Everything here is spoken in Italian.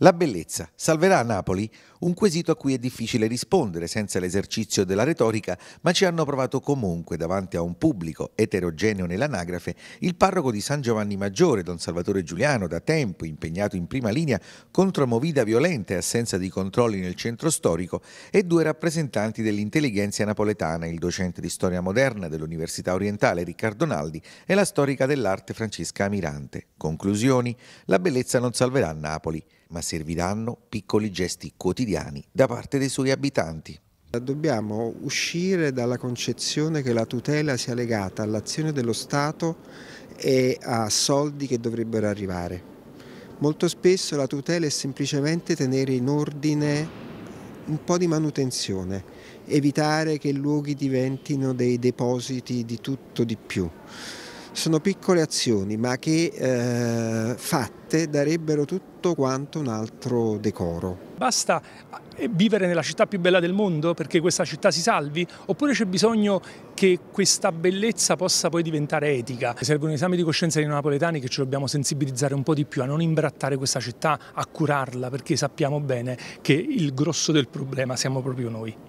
La bellezza salverà Napoli? Un quesito a cui è difficile rispondere senza l'esercizio della retorica, ma ci hanno provato comunque davanti a un pubblico eterogeneo nell'anagrafe il parroco di San Giovanni Maggiore, don Salvatore Giuliano, da tempo impegnato in prima linea contro movida violenta e assenza di controlli nel centro storico, e due rappresentanti dell'intelligenza napoletana, il docente di storia moderna dell'Università Orientale Riccardo Naldi e la storica dell'arte Francesca Amirante. Conclusioni? La bellezza non salverà Napoli, ma serviranno piccoli gesti quotidiani da parte dei suoi abitanti. Dobbiamo uscire dalla concezione che la tutela sia legata all'azione dello Stato e a soldi che dovrebbero arrivare. Molto spesso la tutela è semplicemente tenere in ordine un po' di manutenzione, evitare che i luoghi diventino dei depositi di tutto di più sono piccole azioni ma che eh, fatte darebbero tutto quanto un altro decoro. Basta eh, vivere nella città più bella del mondo perché questa città si salvi oppure c'è bisogno che questa bellezza possa poi diventare etica? Serve un esame di coscienza dei napoletani che ci dobbiamo sensibilizzare un po' di più a non imbrattare questa città, a curarla perché sappiamo bene che il grosso del problema siamo proprio noi.